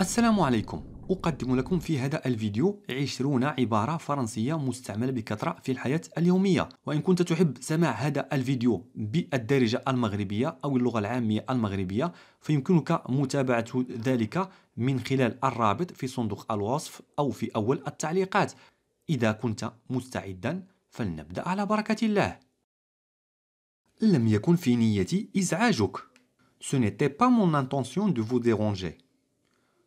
السلام عليكم أقدم لكم في هذا الفيديو 20 عبارة فرنسية مستعملة بكثرة في الحياة اليومية وإن كنت تحب سماع هذا الفيديو بالدارجة المغربية أو اللغة العامية المغربية فيمكنك متابعة ذلك من خلال الرابط في صندوق الوصف أو في أول التعليقات إذا كنت مستعدا فلنبدأ على بركة الله لم يكن في نيتي إزعاجك Ce n'était pas mon intention de vous déranger.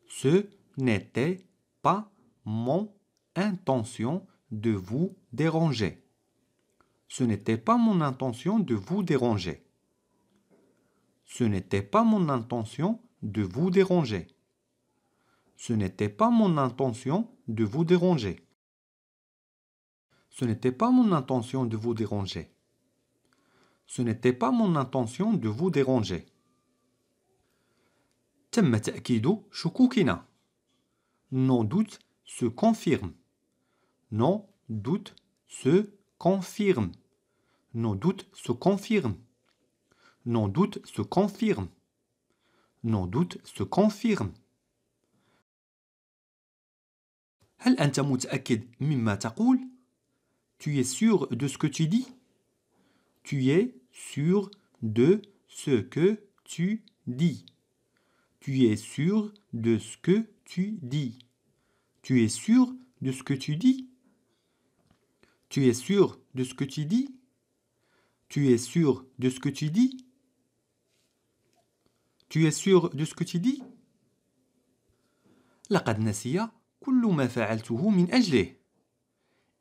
Ce n'était pas mon intention de vous déranger. Ce n'était pas mon intention de vous déranger. Ce n'était pas mon intention de vous déranger. Ce n'était pas mon intention de vous déranger. Ce n'était pas mon intention de vous déranger. Ce n'était pas mon intention de vous déranger. تم تأكيد شكوكنا. Non doute se confirme. Non doute se confirme. Non doute se confirme. Non doute se confirme. Non doute se confirme. هل أنت متأكد Tu es sûr de ce que tu dis? Tu es sûr de ce que tu dis. Tu es sûr de ce que tu dis. Tu es sûr de ce que tu dis. Tu es sûr de ce que tu dis. Tu es sûr de ce que tu dis. Tu es sûr de ce que tu dis. لقد كل ما فعلته من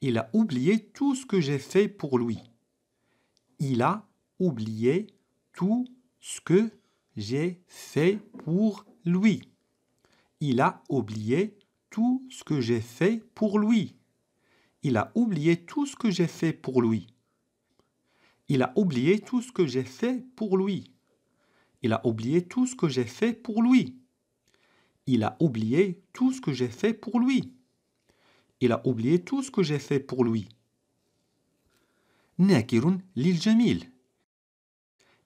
Il a oublié tout ce que j'ai fait pour lui. Il a oublié tout ce que j'ai fait pour lui. Il a oublié tout ce que j'ai fait pour lui. Il a oublié tout ce que j'ai fait pour lui. Il a oublié tout ce que j'ai fait pour lui. Il a oublié tout ce que j'ai fait pour lui. Il a oublié tout ce que j'ai fait pour lui. Il a oublié tout ce que j'ai fait pour lui.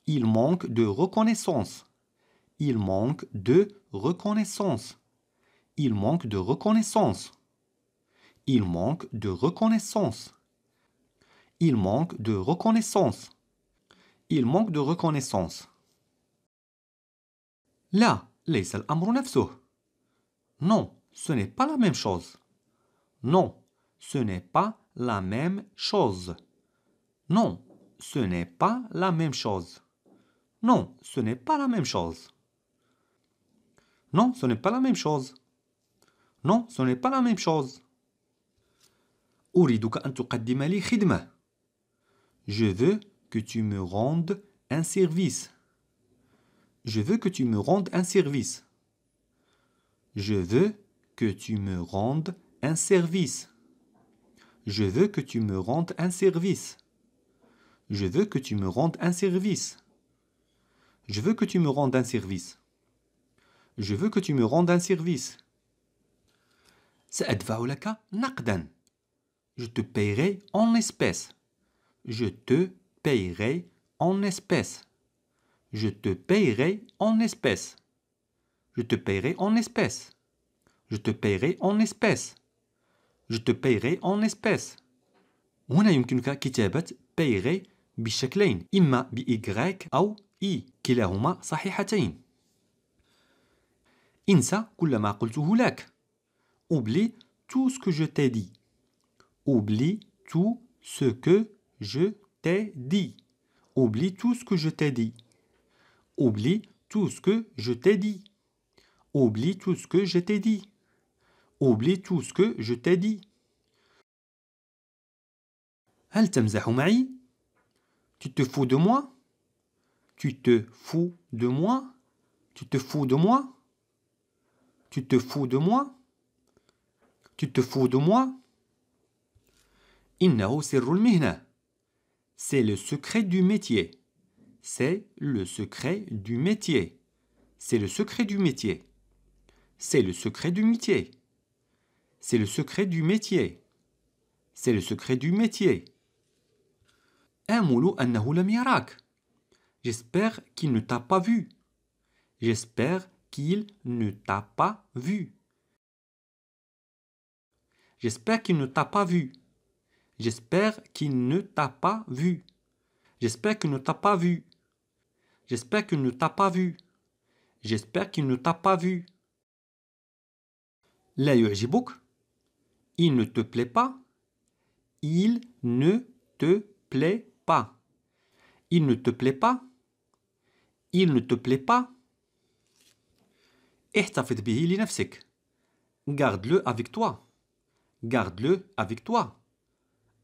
Il manque de reconnaissance. Il manque de reconnaissance. Il manque de reconnaissance. Il manque de reconnaissance. Il manque de reconnaissance. Il manque de reconnaissance. Là, les الأمر Non, ce n'est pas la même chose. Non, ce n'est pas la même chose. Non, ce n'est pas la même chose. Non, ce n'est pas la même chose. Non, ce n'est pas la même chose. Non, ce n'est pas la même chose. Je veux que tu me rendes un service. Je veux que tu me rendes un service. Je veux que tu me rendes un service. Je veux que tu me rendes un service. Je veux que tu me rendes un service. Je veux que tu me rendes un service. Je veux que tu me rendes un service. Je te payerai en espèces. Je te paierai en espèces. Je te paierai en espèces. Je te paierai en espèces. Je te paierai en espèces. Je te paierai en espèces. هنا يمكنك كتابة بشكلين إما بإي أو إي Insa صحيحتين. Oublie tout ce que je t'ai dit. Oublie tout ce que je t'ai dit. Oublie tout ce que je t'ai dit. Oublie tout ce que je t'ai dit. Oublie tout ce que je t'ai dit. Oublie tout ce que je t'ai dit. Tu te fous de moi tu te fous de moi Tu te fous de moi Tu te fous de moi Tu te fous de moi C'est le secret du métier. C'est le secret du métier. C'est le secret du métier. C'est le secret du métier. C'est le secret du métier. C'est le secret du métier. la J'espère qu'il ne t'a pas vu. J'espère qu'il ne t'a pas vu. J'espère qu'il ne t'a pas vu. J'espère qu'il ne t'a pas vu. J'espère qu'il ne t'a pas vu. J'espère qu'il ne t'a pas vu. J'espère qu'il Il ne te plaît pas. Il ne te plaît pas. Il ne te plaît pas il ne te plaît pas, garde-le avec toi. Garde-le avec toi.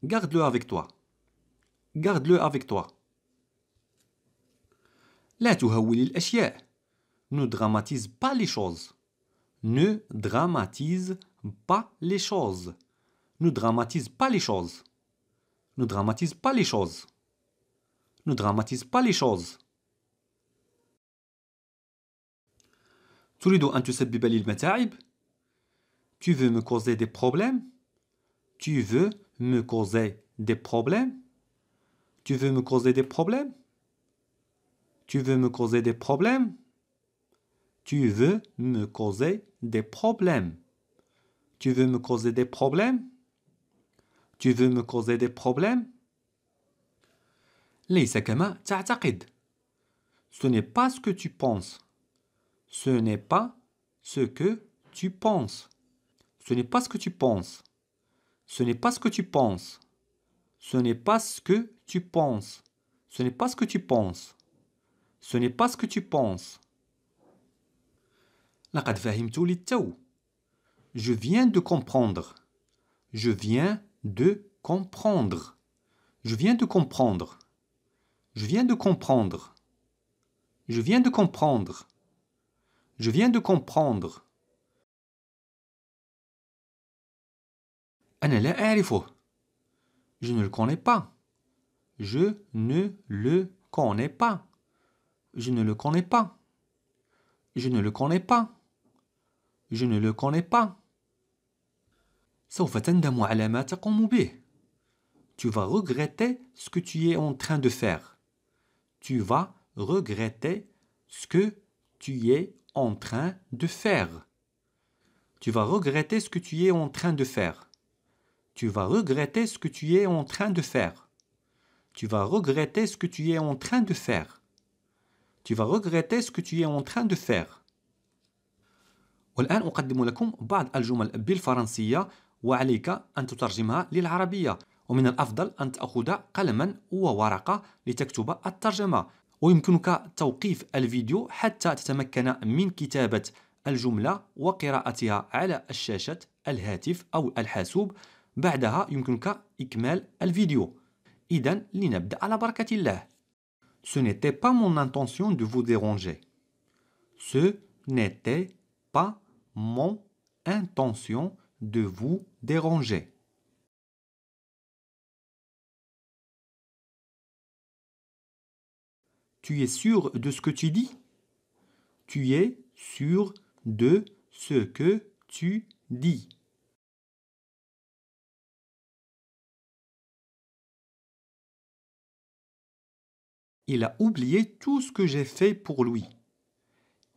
Garde-le avec toi. Garde-le avec toi. Ne dramatise pas les choses. Ne dramatise pas les choses. Ne dramatise pas les choses. Ne dramatise pas les choses. Ne dramatise pas les choses. Tu veux me causer des problèmes Tu veux me causer des problèmes Tu veux me causer des problèmes Tu veux me causer des problèmes Tu veux me causer des problèmes Tu veux me causer des problèmes Tu veux me causer des problèmes Ce n'est pas ce que tu penses. Ce n'est pas ce que tu penses. Ce n'est pas ce que tu penses. Ce n'est pas ce que tu penses. Ce n'est pas ce que tu penses. Ce n'est pas ce que tu penses. Ce n'est pas ce que tu penses. Je viens de comprendre. Je viens de comprendre. Je viens de comprendre. Je viens de comprendre. Je viens de comprendre. Je viens de comprendre. Ah, Je ne le connais pas. Je ne le connais pas. Je ne le connais pas. Je ne le connais pas. Je ne le connais pas. Tu vas regretter ce que tu es en train de faire. Tu vas regretter ce que tu es en train de faire. Tu vas regretter ce que tu es en train de faire. Tu vas regretter ce que tu es en train de faire. Tu vas regretter ce que tu es en train de faire. Tu vas regretter ce que tu es en train de faire. والآن أقدم لكم بعض الجمل بالفرنسية وعليك أن تترجمها للعربية ومن ou أن تأخذ قلما وورقة لتكتب الترجمة ويمكنك توقيف الفيديو حتى تتمكن من كتابة الجملة وقراءتها على الشاشة الهاتف أو الحاسوب بعدها يمكنك إكمال الفيديو إذا لنبدأ على بركة الله Ce n'était pas mon intention de vous déranger. Ce n'était pas mon intention de vous déranger. Tu es sûr de ce que tu dis Tu es sûr de ce que tu dis. Il a oublié tout ce que j'ai fait pour lui.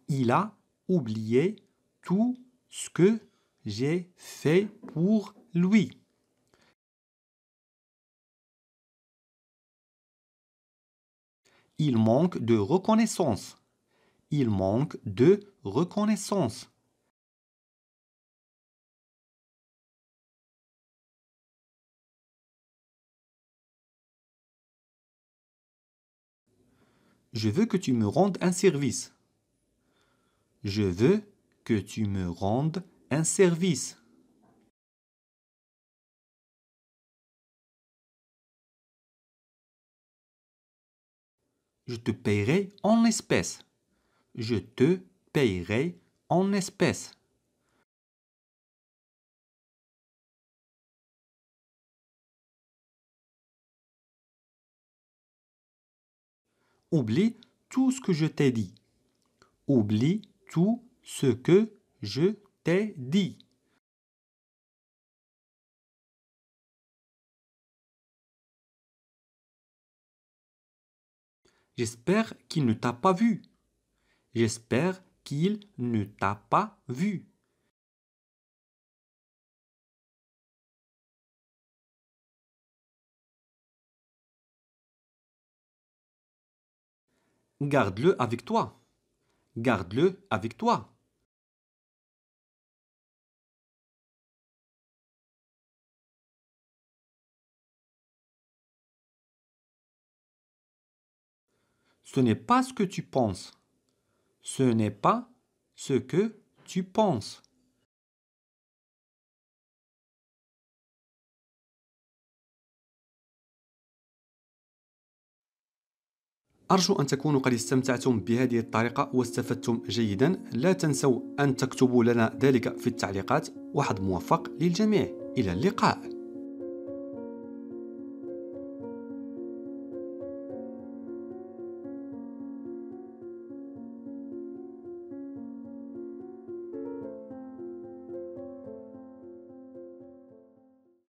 Il a oublié tout ce que j'ai fait pour lui. Il manque de reconnaissance. Il manque de reconnaissance. Je veux que tu me rendes un service. Je veux que tu me rendes un service. Je te paierai en espèces. Je te paierai en espèces. Oublie tout ce que je t'ai dit. Oublie tout ce que je t'ai dit. J'espère qu'il ne t'a pas vu. J'espère qu'il ne t'a pas vu. Garde-le avec toi. Garde-le avec toi. Ce n'est pas ce que tu penses. Ce n'est pas ce que tu penses. أرجو أن تكونوا قد استمتعتم بهذه الطريقة واستفدتم جيدا لا تنسوا أن تكتبوا لنا ذلك في التعليقات وحد موفق للجميع إلى اللقاء